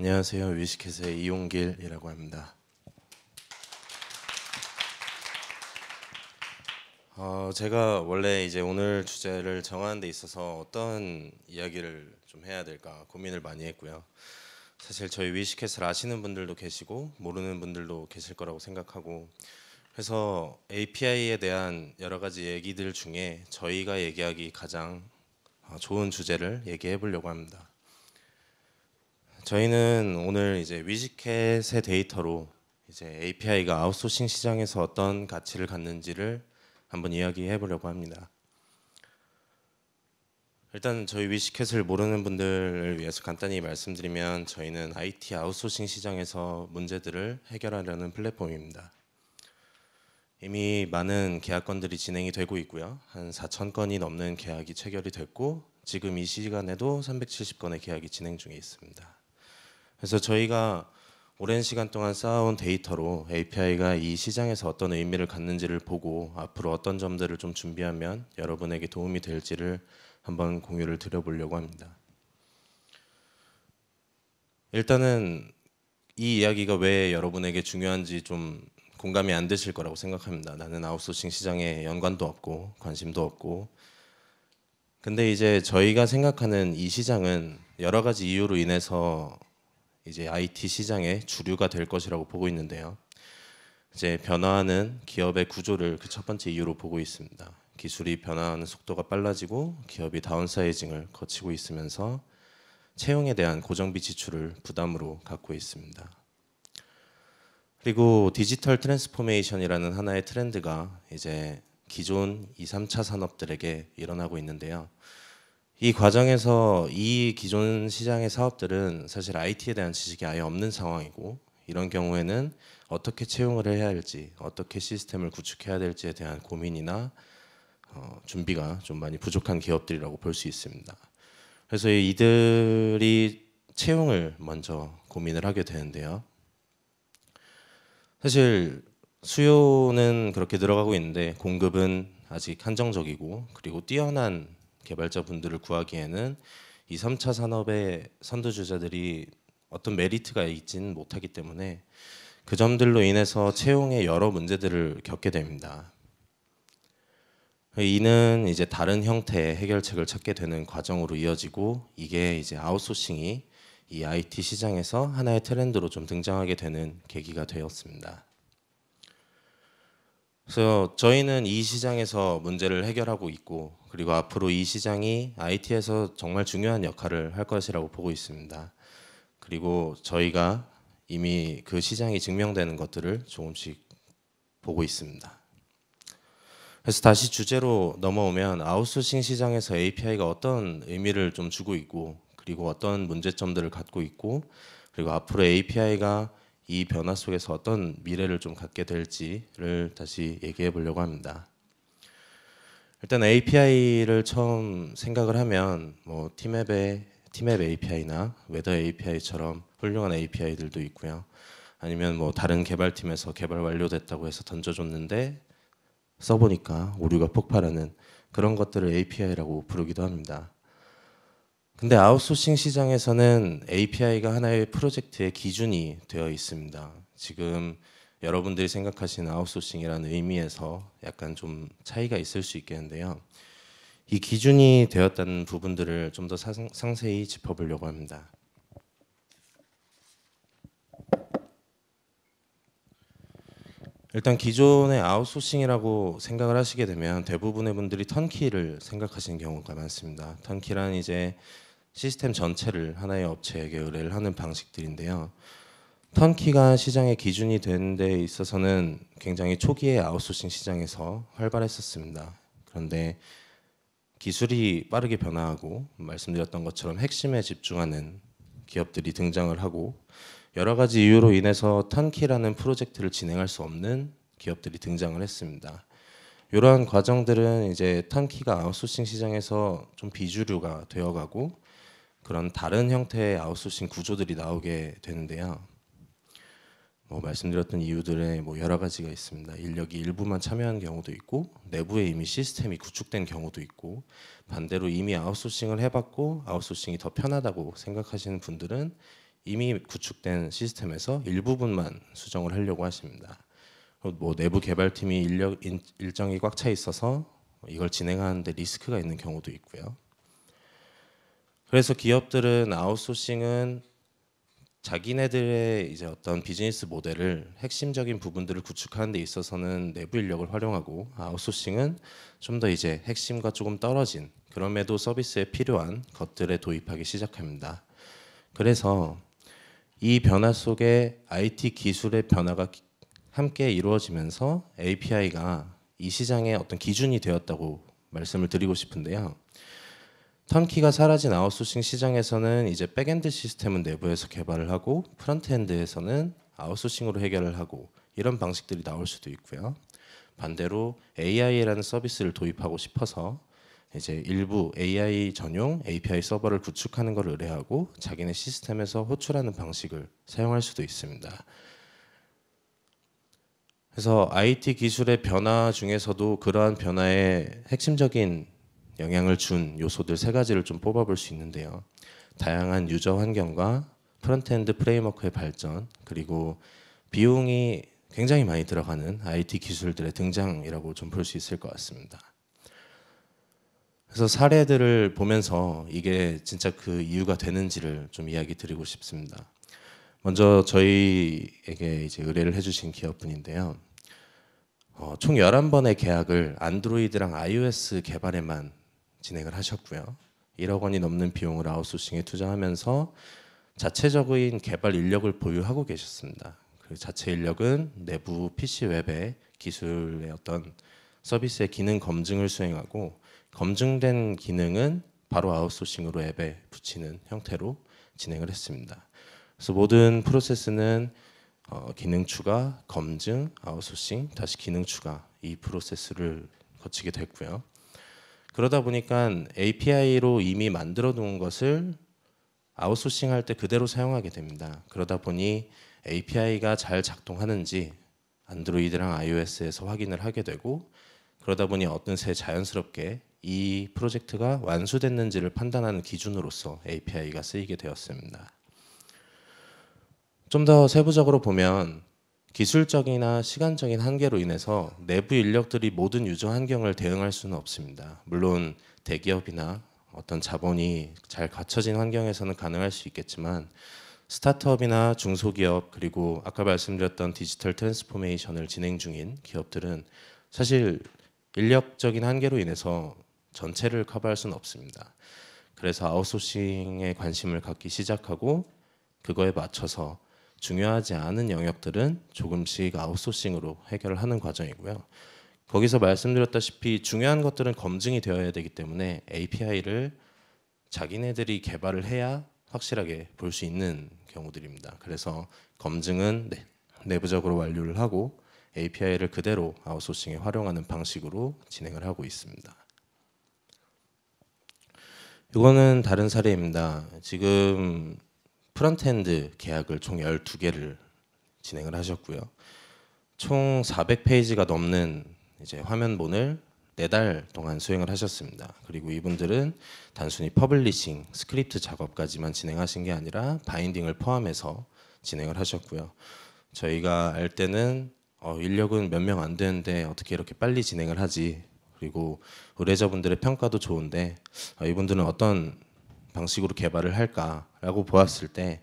안녕하세요. 위시켓의 이용길이라고 합니다. 어, 제가 원래 이제 오늘 주제를 정하는 데 있어서 어떤 이야기를 좀 해야 될까 고민을 많이 했고요. 사실 저희 위시켓을 아시는 분들도 계시고 모르는 분들도 계실 거라고 생각하고 그래서 API에 대한 여러 가지 얘기들 중에 저희가 얘기하기 가장 어, 좋은 주제를 얘기해 보려고 합니다. 저희는 오늘 이제 위즈캣의 데이터로 이제 API가 아웃소싱 시장에서 어떤 가치를 갖는지를 한번 이야기해 보려고 합니다. 일단 저희 위시캣을 모르는 분들을 위해서 간단히 말씀드리면 저희는 IT 아웃소싱 시장에서 문제들을 해결하려는 플랫폼입니다. 이미 많은 계약건들이 진행이 되고 있고요. 한 4천 건이 넘는 계약이 체결이 됐고 지금 이 시간에도 370건의 계약이 진행 중에 있습니다. 그래서 저희가 오랜 시간 동안 쌓아온 데이터로 API가 이 시장에서 어떤 의미를 갖는지를 보고 앞으로 어떤 점들을 좀 준비하면 여러분에게 도움이 될지를 한번 공유를 드려보려고 합니다. 일단은 이 이야기가 왜 여러분에게 중요한지 좀 공감이 안 되실 거라고 생각합니다. 나는 아웃소싱 시장에 연관도 없고 관심도 없고 근데 이제 저희가 생각하는 이 시장은 여러 가지 이유로 인해서 이제 IT 시장의 주류가 될 것이라고 보고 있는데요. 이제 변화하는 기업의 구조를 그 첫 번째 이유로 보고 있습니다. 기술이 변화하는 속도가 빨라지고 기업이 다운사이징을 거치고 있으면서 채용에 대한 고정비 지출을 부담으로 갖고 있습니다. 그리고 디지털 트랜스포메이션이라는 하나의 트렌드가 이제 기존 2, 3차 산업들에게 일어나고 있는데요. 이 과정에서 이 기존 시장의 사업들은 사실 IT에 대한 지식이 아예 없는 상황이고 이런 경우에는 어떻게 채용을 해야 할지 어떻게 시스템을 구축해야 될지에 대한 고민이나 어, 준비가 좀 많이 부족한 기업들이라고 볼 수 있습니다. 그래서 이들이 채용을 먼저 고민을 하게 되는데요. 사실 수요는 그렇게 들어가고 있는데 공급은 아직 한정적이고 그리고 뛰어난 개발자분들을 구하기에는 이 3차 산업의 선두주자들이 어떤 메리트가 있진 못하기 때문에 그 점들로 인해서 채용의 여러 문제들을 겪게 됩니다. 이는 이제 다른 형태의 해결책을 찾게 되는 과정으로 이어지고 이게 이제 아웃소싱이 이 IT 시장에서 하나의 트렌드로 좀 등장하게 되는 계기가 되었습니다. 그래서 저희는 이 시장에서 문제를 해결하고 있고 그리고 앞으로 이 시장이 IT에서 정말 중요한 역할을 할 것이라고 보고 있습니다. 그리고 저희가 이미 그 시장이 증명되는 것들을 조금씩 보고 있습니다. 그래서 다시 주제로 넘어오면 아웃소싱 시장에서 API가 어떤 의미를 좀 주고 있고 그리고 어떤 문제점들을 갖고 있고 그리고 앞으로 API가 이 변화 속에서 어떤 미래를 좀 갖게 될지를 다시 얘기해 보려고 합니다. 일단 API를 처음 생각을 하면 뭐 팀앱의 팀앱 API나 웨더 API처럼 훌륭한 API들도 있고요. 아니면 뭐 다른 개발팀에서 개발 완료됐다고 해서 던져줬는데 써보니까 오류가 폭발하는 그런 것들을 API라고 부르기도 합니다. 근데 아웃소싱 시장에서는 API가 하나의 프로젝트의 기준이 되어 있습니다. 지금 여러분들이 생각하시는 아웃소싱이라는 의미에서 약간 좀 차이가 있을 수 있겠는데요. 이 기준이 되었다는 부분들을 좀 더 상세히 짚어보려고 합니다. 일단 기존의 아웃소싱이라고 생각을 하시게 되면 대부분의 분들이 턴키를 생각하시는 경우가 많습니다. 턴키란 이제 시스템 전체를 하나의 업체에게 의뢰를 하는 방식들인데요. 턴키가 시장의 기준이 되는 데 있어서는 굉장히 초기에 아웃소싱 시장에서 활발했었습니다. 그런데 기술이 빠르게 변화하고 말씀드렸던 것처럼 핵심에 집중하는 기업들이 등장을 하고 여러 가지 이유로 인해서 턴키라는 프로젝트를 진행할 수 없는 기업들이 등장을 했습니다. 이러한 과정들은 이제 턴키가 아웃소싱 시장에서 좀 비주류가 되어가고 그런 다른 형태의 아웃소싱 구조들이 나오게 되는데요. 뭐 말씀드렸던 이유들의 뭐 여러 가지가 있습니다. 인력이 일부만 참여한 경우도 있고 내부에 이미 시스템이 구축된 경우도 있고 반대로 이미 아웃소싱을 해봤고 아웃소싱이 더 편하다고 생각하시는 분들은 이미 구축된 시스템에서 일부분만 수정을 하려고 하십니다. 어, 뭐 내부 개발팀이 인력 일정이 꽉 차 있어서 이걸 진행하는데 리스크가 있는 경우도 있고요. 그래서 기업들은 아웃소싱은 자기네들의 이제 어떤 비즈니스 모델을 핵심적인 부분들을 구축하는 데 있어서는 내부 인력을 활용하고 아웃소싱은 좀 더 이제 핵심과 조금 떨어진 그럼에도 서비스에 필요한 것들에 도입하기 시작합니다. 그래서 이 변화 속에 IT 기술의 변화가 함께 이루어지면서 API가 이 시장의 어떤 기준이 되었다고 말씀을 드리고 싶은데요. 턴키가 사라진 아웃소싱 시장에서는 이제 백엔드 시스템은 내부에서 개발을 하고 프론트엔드에서는 아웃소싱으로 해결을 하고 이런 방식들이 나올 수도 있고요. 반대로 AI라는 서비스를 도입하고 싶어서 이제 일부 AI 전용 API 서버를 구축하는 것을 의뢰하고 자기네 시스템에서 호출하는 방식을 사용할 수도 있습니다. 그래서 IT 기술의 변화 중에서도 그러한 변화의 핵심적인 영향을 준 요소들 세 가지를 좀 뽑아볼 수 있는데요. 다양한 유저 환경과 프론트엔드 프레임워크의 발전 그리고 비용이 굉장히 많이 들어가는 IT 기술들의 등장이라고 좀 볼 수 있을 것 같습니다. 그래서 사례들을 보면서 이게 진짜 그 이유가 되는지를 좀 이야기 드리고 싶습니다. 먼저 저희에게 이제 의뢰를 해주신 기업분인데요. 어, 총 11번의 계약을 안드로이드랑 iOS 개발에만 진행을 하셨고요. 1억 원이 넘는 비용을 아웃소싱에 투자하면서 자체적인 개발 인력을 보유하고 계셨습니다. 그 자체 인력은 내부 PC 웹의 기술의 어떤 서비스의 기능 검증을 수행하고 검증된 기능은 바로 아웃소싱으로 앱에 붙이는 형태로 진행을 했습니다. 그래서 모든 프로세스는 어, 기능 추가, 검증, 아웃소싱, 다시 기능 추가 이 프로세스를 거치게 됐고요. 그러다 보니까 API로 이미 만들어 놓은 것을 아웃소싱 할때 그대로 사용하게 됩니다. 그러다 보니 API가 잘 작동하는지 안드로이드랑 iOS에서 확인을 하게 되고 그러다 보니 어떤 새 자연스럽게 이 프로젝트가 완수됐는지를 판단하는 기준으로서 API가 쓰이게 되었습니다. 좀 더 세부적으로 보면 기술적이나 시간적인 한계로 인해서 내부 인력들이 모든 유저 환경을 대응할 수는 없습니다. 물론 대기업이나 어떤 자본이 잘 갖춰진 환경에서는 가능할 수 있겠지만 스타트업이나 중소기업 그리고 아까 말씀드렸던 디지털 트랜스포메이션을 진행 중인 기업들은 사실 인력적인 한계로 인해서 전체를 커버할 수는 없습니다. 그래서 아웃소싱에 관심을 갖기 시작하고 그거에 맞춰서 중요하지 않은 영역들은 조금씩 아웃소싱으로 해결을 하는 과정이고요. 거기서 말씀드렸다시피 중요한 것들은 검증이 되어야 되기 때문에 API를 자기네들이 개발을 해야 확실하게 볼 수 있는 경우들입니다. 그래서 검증은 네, 내부적으로 완료를 하고 API를 그대로 아웃소싱에 활용하는 방식으로 진행을 하고 있습니다. 이거는 다른 사례입니다. 지금 프런트엔드 계약을 총 12개를 진행을 하셨고요. 총 400페이지가 넘는 이제 화면본을 4달 동안 수행을 하셨습니다. 그리고 이분들은 단순히 퍼블리싱, 스크립트 작업까지만 진행하신 게 아니라 바인딩을 포함해서 진행을 하셨고요. 저희가 알 때는 어, 인력은 몇 명 안 되는데 어떻게 이렇게 빨리 진행을 하지? 그리고 의뢰자분들의 평가도 좋은데 어, 이분들은 어떤 방식으로 개발을 할까라고 보았을 때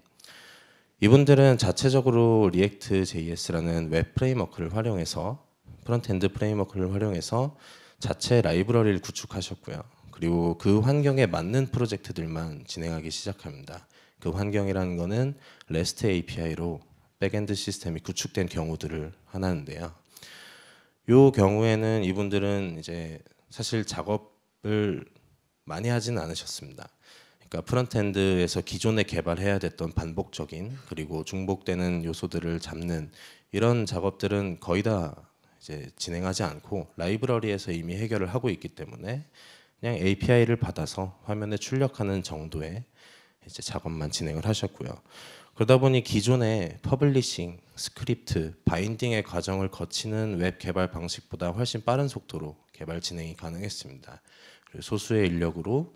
이분들은 자체적으로 리액트 JS라는 웹 프레임워크를 활용해서 프론트엔드 프레임워크를 활용해서 자체 라이브러리를 구축하셨고요. 그리고 그 환경에 맞는 프로젝트들만 진행하기 시작합니다. 그 환경이라는 거는 REST API로 백엔드 시스템이 구축된 경우들을 하나인데요. 요 경우에는 이분들은 이제 사실 작업을 많이 하진 않으셨습니다. 그러니까 프론트엔드에서 기존에 개발해야 됐던 반복적인 그리고 중복되는 요소들을 잡는 이런 작업들은 거의 다 이제 진행하지 않고 라이브러리에서 이미 해결을 하고 있기 때문에 그냥 API를 받아서 화면에 출력하는 정도의 이제 작업만 진행을 하셨고요. 그러다 보니 기존의 퍼블리싱, 스크립트, 바인딩의 과정을 거치는 웹 개발 방식보다 훨씬 빠른 속도로 개발 진행이 가능했습니다. 소수의 인력으로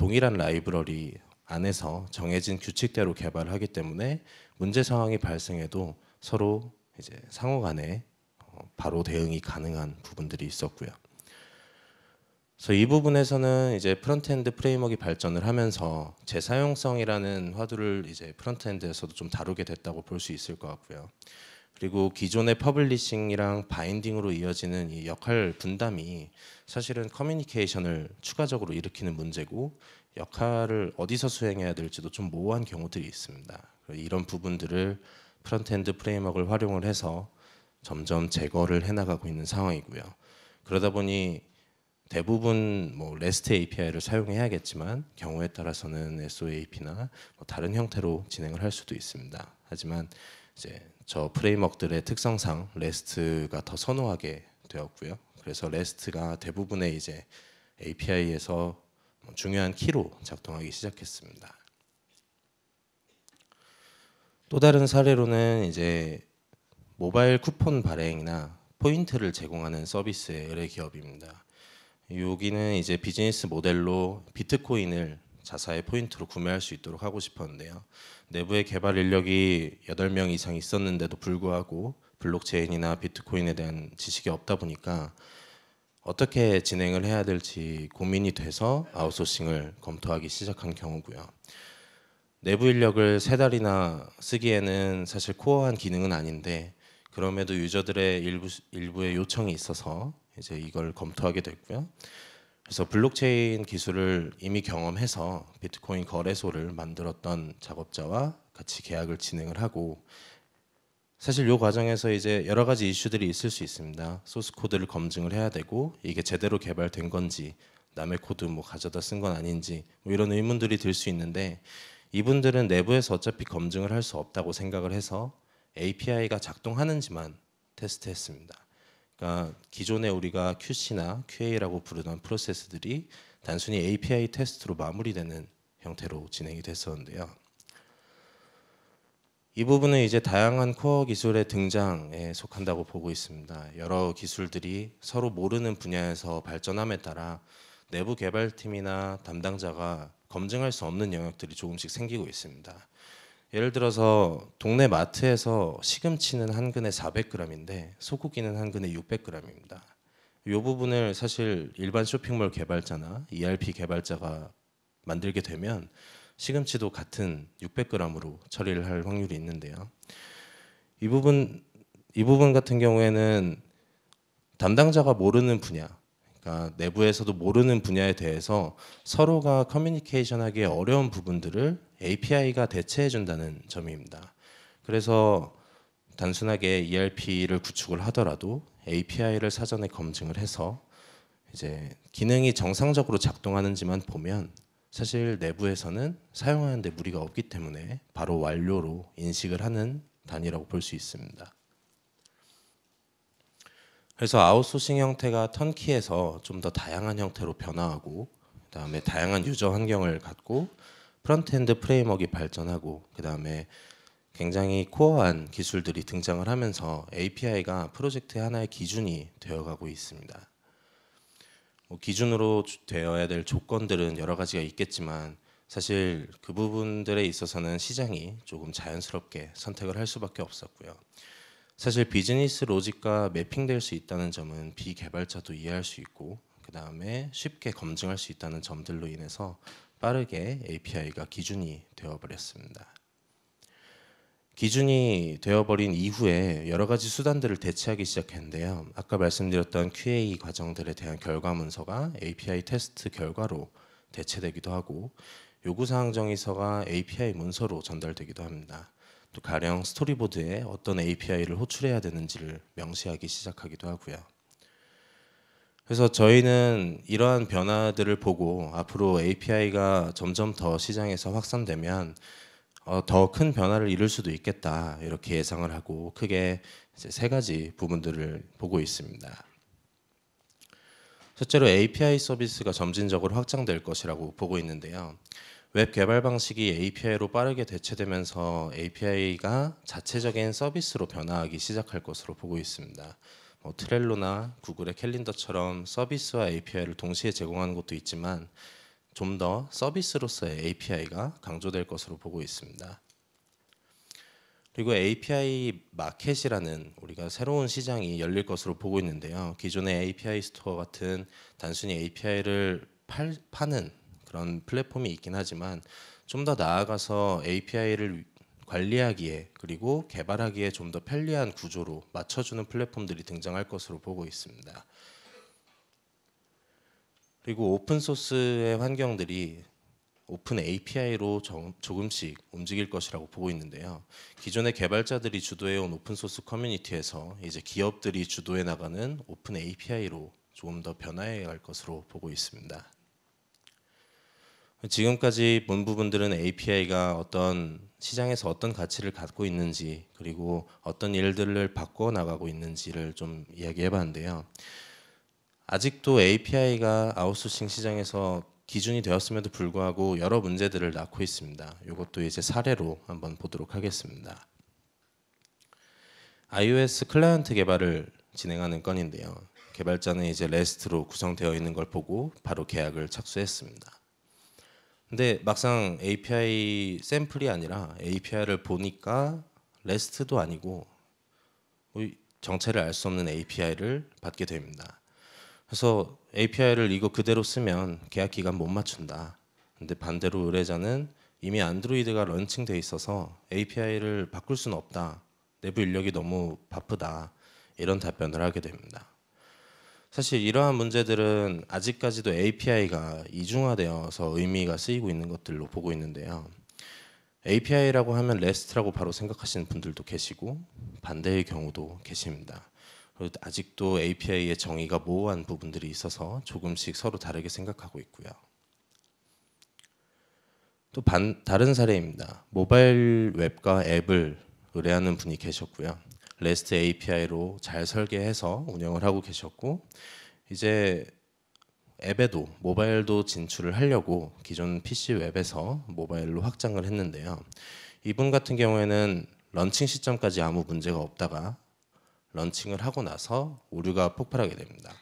동일한 라이브러리 안에서 정해진 규칙대로 개발하기 때문에 문제 상황이 발생해도 서로 이제 상호 간에 어, 바로 대응이 가능한 부분들이 있었고요. 그래서 이 부분에서는 이제 프론트엔드 프레임워크 발전을 하면서 재사용성이라는 화두를 이제 프론트엔드에서도 좀 다루게 됐다고 볼 수 있을 것 같고요. 그리고 기존의 퍼블리싱이랑 바인딩으로 이어지는 이 역할 분담이 사실은 커뮤니케이션을 추가적으로 일으키는 문제고 역할을 어디서 수행해야 될지도 좀 모호한 경우들이 있습니다. 이런 부분들을 프론트엔드 프레임워크를 활용을 해서 점점 제거를 해나가고 있는 상황이고요. 그러다 보니 대부분 뭐 REST API를 사용해야겠지만 경우에 따라서는 SOAP나 뭐 다른 형태로 진행을 할 수도 있습니다. 하지만 이제 저 프레임워크들의 특성상 레스트가 더 선호하게 되었고요. 그래서 레스트가 대부분의 이제 API에서 뭐 중요한 키로 작동하기 시작했습니다. 또 다른 사례로는 이제 모바일 쿠폰 발행이나 포인트를 제공하는 서비스의 의뢰 기업입니다. 여기는 이제 비즈니스 모델로 비트코인을 자사의 포인트로 구매할 수 있도록 하고 싶었는데요. 내부의 개발 인력이 8명 이상 있었는데도 불구하고 블록체인이나 비트코인에 대한 지식이 없다 보니까 어떻게 진행을 해야 될지 고민이 돼서 아웃소싱을 검토하기 시작한 경우고요. 내부 인력을 세 달이나 쓰기에는 사실 코어한 기능은 아닌데 그럼에도 유저들의 일부 일부의 요청이 있어서 이제 이걸 검토하게 됐고요. 그래서 블록체인 기술을 이미 경험해서 비트코인 거래소를 만들었던 작업자와 같이 계약을 진행을 하고 사실 이 과정에서 이제 여러 가지 이슈들이 있을 수 있습니다. 소스 코드를 검증을 해야 되고 이게 제대로 개발된 건지 남의 코드 뭐 가져다 쓴 건 아닌지 뭐 이런 의문들이 들 수 있는데 이분들은 내부에서 어차피 검증을 할 수 없다고 생각을 해서 API가 작동하는지만 테스트했습니다. 그러니까 기존에 우리가 QC나 QA라고 부르던 프로세스들이 단순히 API 테스트로 마무리되는 형태로 진행이 됐었는데요. 이 부분은 이제 다양한 코어 기술의 등장에 속한다고 보고 있습니다. 여러 기술들이 서로 모르는 분야에서 발전함에 따라 내부 개발팀이나 담당자가 검증할 수 없는 영역들이 조금씩 생기고 있습니다. 예를 들어서 동네 마트에서 시금치는 한 근에 400g인데 소고기는 한 근에 600g입니다. 이 부분을 사실 일반 쇼핑몰 개발자나 ERP 개발자가 만들게 되면 시금치도 같은 600g으로 처리를 할 확률이 있는데요. 이 부분 이 부분 같은 경우에는 담당자가 모르는 분야, 그러니까 내부에서도 모르는 분야에 대해서 서로가 커뮤니케이션하기 어려운 부분들을 API가 대체해준다는 점입니다. 그래서 단순하게 ERP를 구축을 하더라도 API를 사전에 검증을 해서 이제 기능이 정상적으로 작동하는지만 보면 사실 내부에서는 사용하는데 무리가 없기 때문에 바로 완료로 인식을 하는 단위라고 볼 수 있습니다. 그래서 아웃소싱 형태가 턴키에서 좀 더 다양한 형태로 변화하고 그다음에 다양한 유저 환경을 갖고 프론트엔드 프레임워크가 발전하고 그 다음에 굉장히 코어한 기술들이 등장을 하면서 API가 프로젝트의 하나의 기준이 되어가고 있습니다. 뭐 기준으로 되어야 될 조건들은 여러 가지가 있겠지만 사실 그 부분들에 있어서는 시장이 조금 자연스럽게 선택을 할 수밖에 없었고요. 사실 비즈니스 로직과 매핑될 수 있다는 점은 비개발자도 이해할 수 있고 그 다음에 쉽게 검증할 수 있다는 점들로 인해서 빠르게 API가 기준이 되어버렸습니다. 기준이 되어버린 이후에 여러 가지 수단들을 대체하기 시작했는데요. 아까 말씀드렸던 QA 과정들에 대한 결과 문서가 API 테스트 결과로 대체되기도 하고 요구사항 정의서가 API 문서로 전달되기도 합니다. 또 가령 스토리보드에 어떤 API를 호출해야 되는지를 명시하기 시작하기도 하고요. 그래서 저희는 이러한 변화들을 보고 앞으로 API가 점점 더 시장에서 확산되면 어, 더큰 변화를 이룰 수도 있겠다 이렇게 예상을 하고 크게 세 가지 부분들을 보고 있습니다. 첫째로 API 서비스가 점진적으로 확장될 것이라고 보고 있는데요. 웹 개발 방식이 API로 빠르게 대체되면서 API가 자체적인 서비스로 변화하기 시작할 것으로 보고 있습니다. 뭐 트렐로나 구글의 캘린더처럼 서비스와 API를 동시에 제공하는 것도 있지만 좀 더 서비스로서의 API가 강조될 것으로 보고 있습니다. 그리고 API 마켓이라는 우리가 새로운 시장이 열릴 것으로 보고 있는데요. 기존의 API 스토어 같은 단순히 API를 팔, 파는 그런 플랫폼이 있긴 하지만 좀 더 나아가서 API를 관리하기에 그리고 개발하기에 좀 더 편리한 구조로 맞춰주는 플랫폼들이 등장할 것으로 보고 있습니다. 그리고 오픈 소스의 환경들이 오픈 API로 조금씩 움직일 것이라고 보고 있는데요. 기존의 개발자들이 주도해온 오픈 소스 커뮤니티에서 이제 기업들이 주도해 나가는 오픈 API로 조금 더 변화해 갈 것으로 보고 있습니다. 지금까지 본 부분들은 API가 어떤 시장에서 어떤 가치를 갖고 있는지 그리고 어떤 일들을 바꿔 나가고 있는지를 좀 이야기해 봤는데요. 아직도 API가 아웃소싱 시장에서 기준이 되었음에도 불구하고 여러 문제들을 낳고 있습니다. 이것도 이제 사례로 한번 보도록 하겠습니다. iOS 클라이언트 개발을 진행하는 건인데요. 개발자는 이제 레스트로 구성되어 있는 걸 보고 바로 계약을 착수했습니다. 근데 막상 API 샘플이 아니라 API를 보니까 레스트도 아니고 뭐 정체를 알 수 없는 API를 받게 됩니다. 그래서 API를 이거 그대로 쓰면 계약 기간 못 맞춘다. 근데 반대로 의뢰자는 이미 안드로이드가 런칭돼 있어서 API를 바꿀 수는 없다. 내부 인력이 너무 바쁘다. 이런 답변을 하게 됩니다. 사실 이러한 문제들은 아직까지도 API가 이중화되어서 의미가 쓰이고 있는 것들로 보고 있는데요. API라고 하면 REST라고 바로 생각하시는 분들도 계시고 반대의 경우도 계십니다. 아직도 API의 정의가 모호한 부분들이 있어서 조금씩 서로 다르게 생각하고 있고요. 또 반, 다른 사례입니다. 모바일 웹과 앱을 의뢰하는 분이 계셨고요. REST API로 잘 설계해서 운영을 하고 계셨고 이제 앱에도 모바일도 진출을 하려고 기존 PC 웹에서 모바일로 확장을 했는데요. 이분 같은 경우에는 런칭 시점까지 아무 문제가 없다가 런칭을 하고 나서 오류가 폭발하게 됩니다.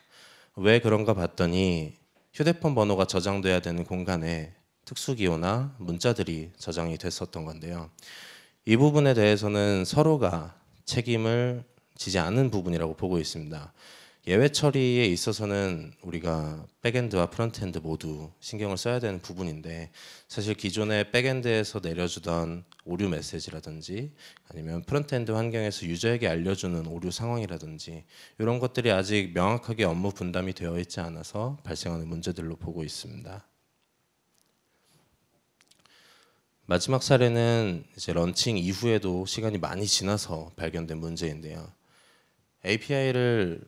왜 그런가 봤더니 휴대폰 번호가 저장돼야 되는 공간에 특수기호나 문자들이 저장이 됐었던 건데요. 이 부분에 대해서는 서로가 책임을 지지 않는 부분이라고 보고 있습니다. 예외 처리에 있어서는 우리가 백엔드와 프론트엔드 모두 신경을 써야 되는 부분인데 사실 기존의 백엔드에서 내려주던 오류 메시지라든지 아니면 프론트엔드 환경에서 유저에게 알려주는 오류 상황이라든지 이런 것들이 아직 명확하게 업무 분담이 되어 있지 않아서 발생하는 문제들로 보고 있습니다. 마지막 사례는 이제 런칭 이후에도 시간이 많이 지나서 발견된 문제인데요. API를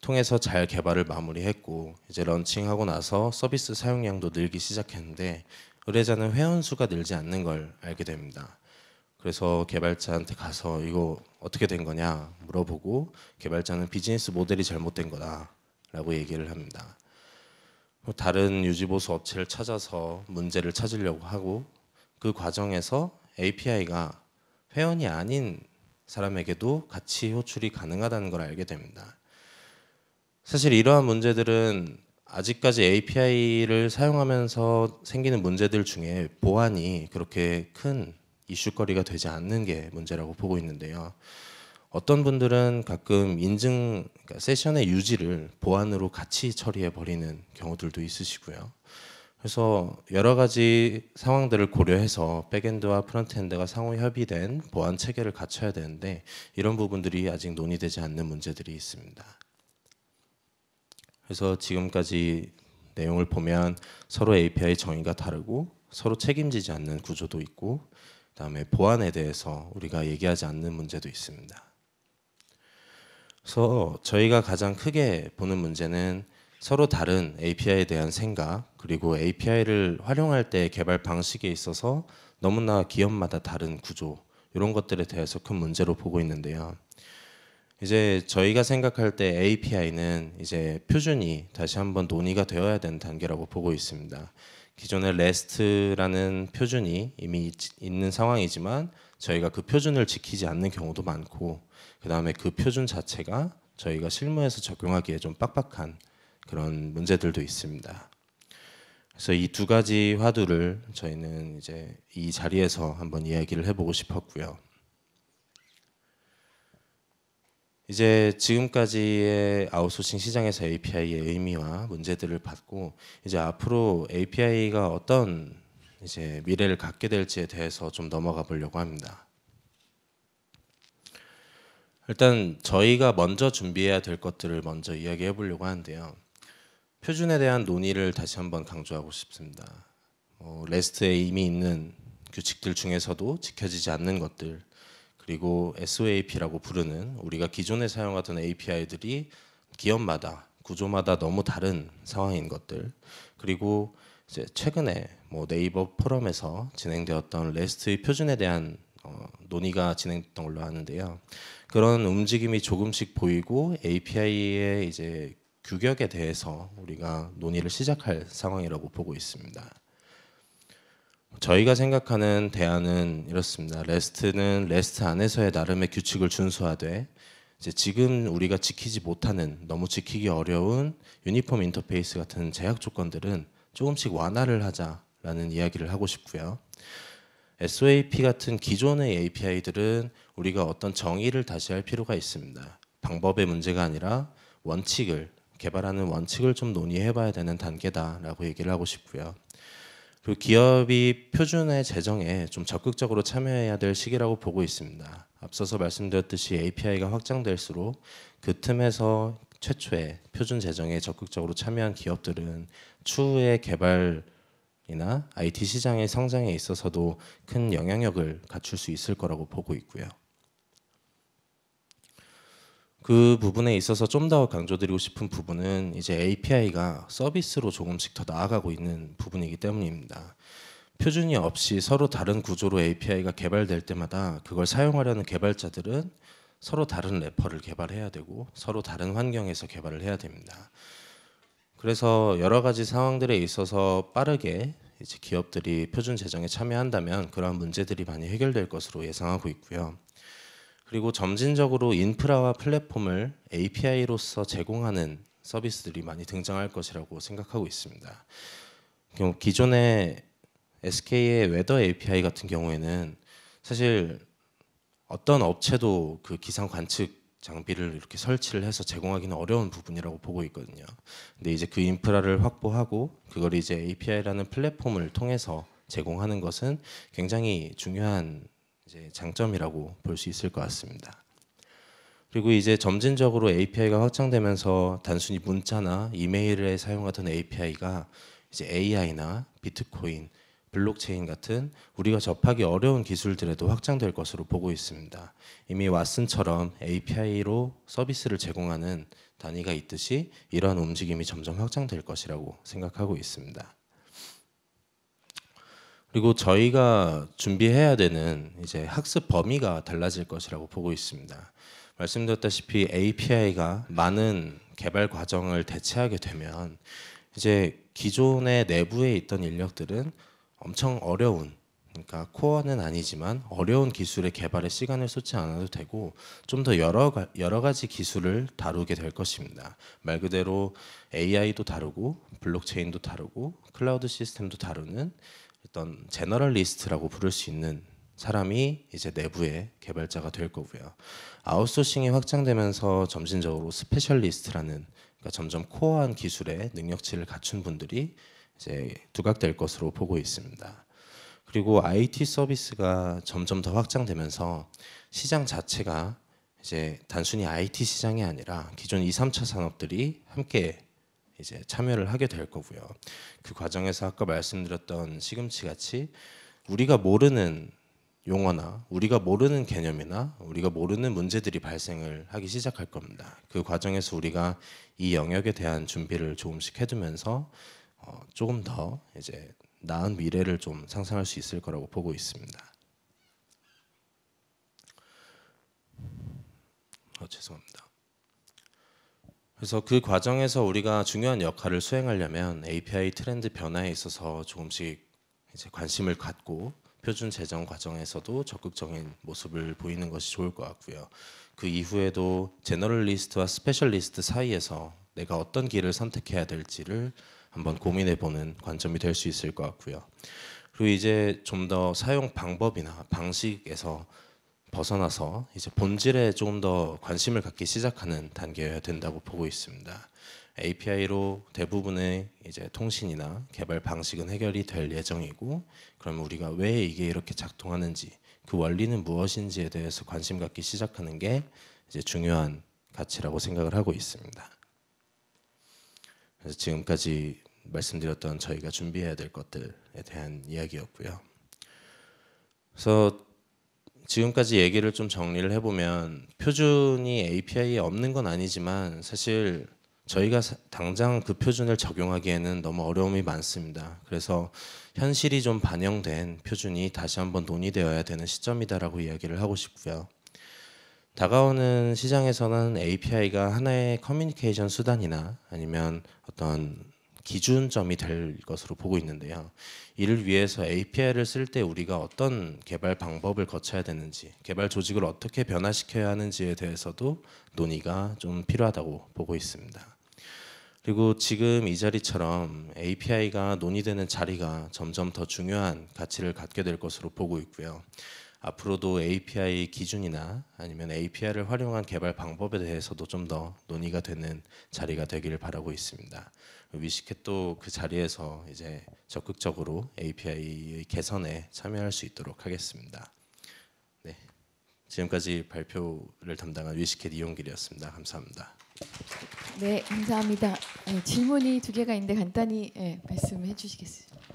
통해서 잘 개발을 마무리했고 이제 런칭하고 나서 서비스 사용량도 늘기 시작했는데 의뢰자는 회원 수가 늘지 않는 걸 알게 됩니다. 그래서 개발자한테 가서 이거 어떻게 된 거냐 물어보고 개발자는 비즈니스 모델이 잘못된 거다라고 얘기를 합니다. 뭐 다른 유지보수 업체를 찾아서 문제를 찾으려고 하고 그 과정에서 API가 회원이 아닌 사람에게도 같이 호출이 가능하다는 걸 알게 됩니다. 사실 이러한 문제들은 아직까지 API를 사용하면서 생기는 문제들 중에 보안이 그렇게 큰 이슈거리가 되지 않는 게 문제라고 보고 있는데요. 어떤 분들은 가끔 인증 그러니까 세션의 유지를 보안으로 같이 처리해 버리는 경우들도 있으시고요. 그래서 여러 가지 상황들을 고려해서 백엔드와 프론트엔드가 상호 협의된 보안 체계를 갖춰야 되는데 이런 부분들이 아직 논의되지 않는 문제들이 있습니다. 그래서 지금까지 내용을 보면 서로 API 정의가 다르고 서로 책임지지 않는 구조도 있고 그다음에 보안에 대해서 우리가 얘기하지 않는 문제도 있습니다. 그래서 저희가 가장 크게 보는 문제는 서로 다른 API에 대한 생각 그리고 API를 활용할 때 개발 방식에 있어서 너무나 기업마다 다른 구조 이런 것들에 대해서 큰 문제로 보고 있는데요. 이제 저희가 생각할 때 API는 이제 표준이 다시 한번 논의가 되어야 되는 단계라고 보고 있습니다. 기존의 REST라는 표준이 이미 있는 상황이지만 저희가 그 표준을 지키지 않는 경우도 많고 그 다음에 그 표준 자체가 저희가 실무에서 적용하기에 좀 빡빡한 그런 문제들도 있습니다. 그래서 이 두 가지 화두를 저희는 이제 이 자리에서 한번 이야기를 해보고 싶었고요. 이제 지금까지의 아웃소싱 시장에서 API의 의미와 문제들을 봤고 이제 앞으로 API가 어떤 이제 미래를 갖게 될지에 대해서 좀 넘어가 보려고 합니다. 일단 저희가 먼저 준비해야 될 것들을 먼저 이야기해 보려고 하는데요. 표준에 대한 논의를 다시 한번 강조하고 싶습니다. 어, 뭐, 레스트에 이미 있는 규칙들 중에서도 지켜지지 않는 것들 그리고 SOAP라고 부르는 우리가 기존에 사용하던 API들이 기업마다 구조마다 너무 다른 상황인 것들 그리고 이제 최근에 뭐 네이버 포럼에서 진행되었던 레스트의 표준에 대한 어, 논의가 진행됐던 걸로 아는데요. 그런 움직임이 조금씩 보이고 API의 이제 규격에 대해서 우리가 논의를 시작할 상황이라고 보고 있습니다. 저희가 생각하는 대안은 이렇습니다. 레스트는 레스트 안에서의 나름의 규칙을 준수하되 이제 지금 우리가 지키지 못하는 너무 지키기 어려운 유니폼 인터페이스 같은 제약 조건들은 조금씩 완화를 하자라는 이야기를 하고 싶고요. SOAP 같은 기존의 API들은 우리가 어떤 정의를 다시 할 필요가 있습니다. 방법의 문제가 아니라 원칙을 개발하는 원칙을 좀 논의해 봐야 되는 단계다라고 얘기를 하고 싶고요. 그리고 기업이 표준의 제정에 좀 적극적으로 참여해야 될 시기라고 보고 있습니다. 앞서서 말씀드렸듯이 API가 확장될수록 그 틈에서 최초의 표준 제정에 적극적으로 참여한 기업들은 추후의 개발이나 IT 시장의 성장에 있어서도 큰 영향력을 갖출 수 있을 거라고 보고 있고요. 그 부분에 있어서 좀 더 강조드리고 싶은 부분은 이제 API가 서비스로 조금씩 더 나아가고 있는 부분이기 때문입니다. 표준이 없이 서로 다른 구조로 API가 개발될 때마다 그걸 사용하려는 개발자들은 서로 다른 래퍼를 개발해야 되고 서로 다른 환경에서 개발을 해야 됩니다. 그래서 여러 가지 상황들에 있어서 빠르게 이제 기업들이 표준 제정에 참여한다면 그러한 문제들이 많이 해결될 것으로 예상하고 있고요. 그리고 점진적으로 인프라와 플랫폼을 API로서 제공하는 서비스들이 많이 등장할 것이라고 생각하고 있습니다. 기존의 SK의 웨더 API 같은 경우에는 사실 어떤 업체도 그 기상 관측 장비를 이렇게 설치를 해서 제공하기는 어려운 부분이라고 보고 있거든요. 근데 이제 그 인프라를 확보하고 그걸 이제 API라는 플랫폼을 통해서 제공하는 것은 굉장히 중요한 이제 장점이라고 볼 수 있을 것 같습니다. 그리고 이제 점진적으로 API가 확장되면서 단순히 문자나 이메일에 사용하던 API가 이제 AI나 비트코인, 블록체인 같은 우리가 접하기 어려운 기술들에도 확장될 것으로 보고 있습니다. 이미 왓슨처럼 API로 서비스를 제공하는 단위가 있듯이 이러한 움직임이 점점 확장될 것이라고 생각하고 있습니다. 그리고 저희가 준비해야 되는 이제 학습 범위가 달라질 것이라고 보고 있습니다. 말씀드렸다시피 API가 많은 개발 과정을 대체하게 되면 이제 기존의 내부에 있던 인력들은 엄청 어려운 그러니까 코어는 아니지만 어려운 기술의 개발에 시간을 쏟지 않아도 되고 좀 더 여러 여러 가지 기술을 다루게 될 것입니다. 말 그대로 AI도 다루고 블록체인도 다루고 클라우드 시스템도 다루는 어떤 제너럴리스트라고 부를 수 있는 사람이 이제 내부의 개발자가 될 거고요. 아웃소싱이 확장되면서 점진적으로 스페셜리스트라는 그러니까 점점 코어한 기술의 능력치를 갖춘 분들이 이제 두각될 것으로 보고 있습니다. 그리고 IT 서비스가 점점 더 확장되면서 시장 자체가 이제 단순히 IT 시장이 아니라 기존 2, 3차 산업들이 함께 이제 참여를 하게 될 거고요. 그 과정에서 아까 말씀드렸던 시금치 같이 우리가 모르는 용어나 우리가 모르는 개념이나 우리가 모르는 문제들이 발생을 하기 시작할 겁니다. 그 과정에서 우리가 이 영역에 대한 준비를 조금씩 해두면서 어, 조금 더 이제 나은 미래를 좀 상상할 수 있을 거라고 보고 있습니다. 어, 죄송합니다. 그래서 그 과정에서 우리가 중요한 역할을 수행하려면 API 트렌드 변화에 있어서 조금씩 이제 관심을 갖고 표준 제정 과정에서도 적극적인 모습을 보이는 것이 좋을 것 같고요. 그 이후에도 제너럴리스트와 스페셜리스트 사이에서 내가 어떤 길을 선택해야 될지를 한번 고민해보는 관점이 될 수 있을 것 같고요. 그리고 이제 좀 더 사용 방법이나 방식에서 벗어나서 이제 본질에 조금 더 관심을 갖기 시작하는 단계여야 된다고 보고 있습니다. API로 대부분의 이제 통신이나 개발 방식은 해결이 될 예정이고 그러면 우리가 왜 이게 이렇게 작동하는지 그 원리는 무엇인지에 대해서 관심 갖기 시작하는 게 이제 중요한 가치라고 생각을 하고 있습니다. 그래서 지금까지 말씀드렸던 저희가 준비해야 될 것들에 대한 이야기였고요. 그래서 지금까지 얘기를 좀 정리를 해보면 표준이 API에 없는 건 아니지만 사실 저희가 당장 그 표준을 적용하기에는 너무 어려움이 많습니다. 그래서 현실이 좀 반영된 표준이 다시 한번 논의되어야 되는 시점이다라고 이야기를 하고 싶고요. 다가오는 시장에서는 API가 하나의 커뮤니케이션 수단이나 아니면 어떤 기준점이 될 것으로 보고 있는데요. 이를 위해서 API를 쓸 때 우리가 어떤 개발 방법을 거쳐야 되는지, 개발 조직을 어떻게 변화시켜야 하는지에 대해서도 논의가 좀 필요하다고 보고 있습니다. 그리고 지금 이 자리처럼 API가 논의되는 자리가 점점 더 중요한 가치를 갖게 될 것으로 보고 있고요. 앞으로도 API 기준이나 아니면 API를 활용한 개발 방법에 대해서도 좀 더 논의가 되는 자리가 되기를 바라고 있습니다. 위시캣도 그 자리에서 이제 적극적으로 API의 개선에 참여할 수 있도록 하겠습니다. 네, 지금까지 발표를 담당한 위시캣 이용길이었습니다. 감사합니다. 네, 감사합니다. 네, 질문이 두 개가 있는데 간단히 네, 말씀해 주시겠습니다.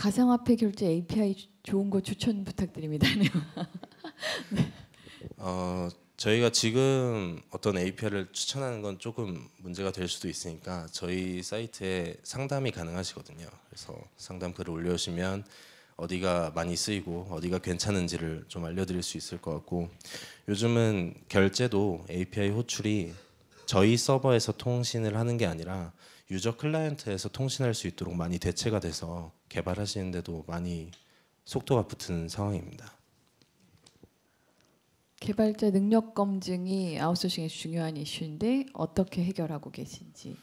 가상화폐 결제 API 좋은 거 추천 부탁드립니다. 네. 어, 저희가 지금 어떤 API를 추천하는 건 조금 문제가 될 수도 있으니까 저희 사이트에 상담이 가능하시거든요. 그래서 상담 글을 올려오시면 어디가 많이 쓰이고 어디가 괜찮은지를 좀 알려드릴 수 있을 것 같고 요즘은 결제도 API 호출이 저희 서버에서 통신을 하는 게 아니라 유저 클라이언트에서 통신할 수 있도록 많이 대체가 돼서 개발하시는데도 많이 속도가 붙은 상황입니다. 개발자 능력 검증이 아웃소싱의 중요한 이슈인데 어떻게 해결하고 계신지.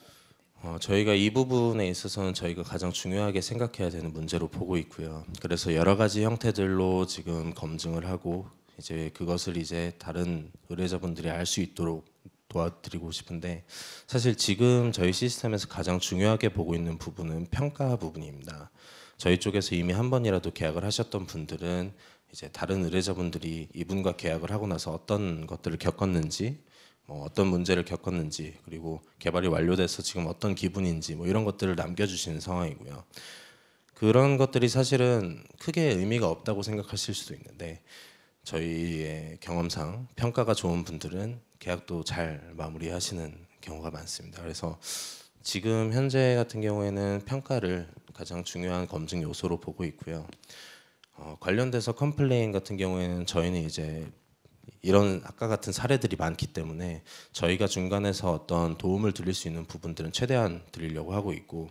어, 저희가 이 부분에 있어서는 저희가 가장 중요하게 생각해야 되는 문제로 보고 있고요. 그래서 여러 가지 형태들로 지금 검증을 하고 이제 그것을 이제 다른 의뢰자분들이 알 수 있도록 도와드리고 싶은데 사실 지금 저희 시스템에서 가장 중요하게 보고 있는 부분은 평가 부분입니다. 저희 쪽에서 이미 한 번이라도 계약을 하셨던 분들은 이제 다른 의뢰자분들이 이분과 계약을 하고 나서 어떤 것들을 겪었는지 뭐 어떤 문제를 겪었는지 그리고 개발이 완료돼서 지금 어떤 기분인지 뭐 이런 것들을 남겨주시는 상황이고요. 그런 것들이 사실은 크게 의미가 없다고 생각하실 수도 있는데 저희의 경험상 평가가 좋은 분들은 계약도 잘 마무리하시는 경우가 많습니다. 그래서 지금 현재 같은 경우에는 평가를 가장 중요한 검증 요소로 보고 있고요. 어, 관련돼서 컴플레인 같은 경우에는 저희는 이제 이런 아까 같은 사례들이 많기 때문에 저희가 중간에서 어떤 도움을 드릴 수 있는 부분들은 최대한 드리려고 하고 있고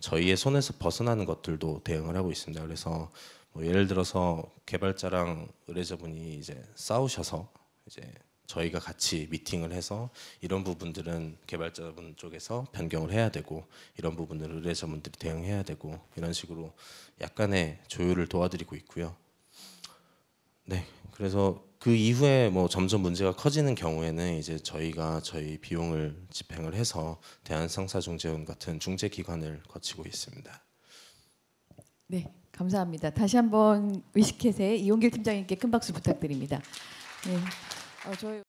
저희의 손에서 벗어나는 것들도 대응을 하고 있습니다. 그래서 뭐 예를 들어서 개발자랑 의뢰자분이 이제 싸우셔서 이제 저희가 같이 미팅을 해서 이런 부분들은 개발자분 쪽에서 변경을 해야 되고 이런 부분들을 의뢰자분들이 대응해야 되고 이런 식으로 약간의 조율을 도와드리고 있고요. 네, 그래서 그 이후에 뭐 점점 문제가 커지는 경우에는 이제 저희가 저희 비용을 집행을 해서 대한상사중재원 같은 중재기관을 거치고 있습니다. 네, 감사합니다. 다시 한번 위스켓의 이용길 팀장님께 큰 박수 부탁드립니다. 네. 어, 저희